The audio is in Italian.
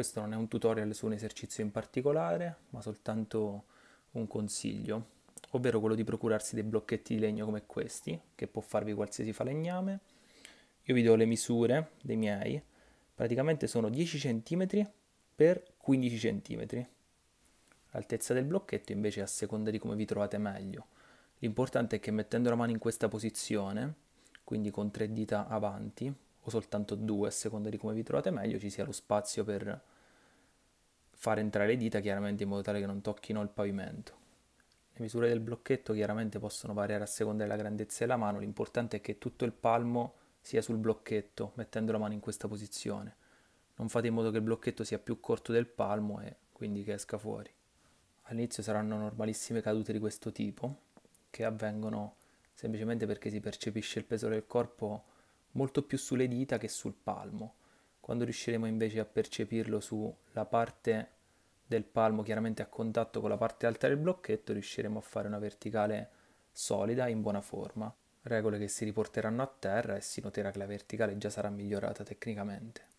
questo non è un tutorial su un esercizio in particolare, ma soltanto un consiglio, ovvero quello di procurarsi dei blocchetti di legno come questi, che può farvi qualsiasi falegname. Io vi do le misure dei miei, praticamente sono 10 cm per 15 cm. L'altezza del blocchetto invece è a seconda di come vi trovate meglio. L'importante è che mettendo la mano in questa posizione, quindi con tre dita avanti, o soltanto due a seconda di come vi trovate meglio, ci sia lo spazio per fare entrare le dita chiaramente in modo tale che non tocchino il pavimento. Le misure del blocchetto chiaramente possono variare a seconda della grandezza della mano, l'importante è che tutto il palmo sia sul blocchetto, mettendo la mano in questa posizione. Non fate in modo che il blocchetto sia più corto del palmo e quindi che esca fuori. All'inizio saranno normalissime cadute di questo tipo, che avvengono semplicemente perché si percepisce il peso del corpo molto più sulle dita che sul palmo quando riusciremo invece a percepirlo sulla parte del palmo chiaramente a contatto con la parte alta del blocchetto riusciremo a fare una verticale solida in buona forma regole che si riporteranno a terra e si noterà che la verticale già sarà migliorata tecnicamente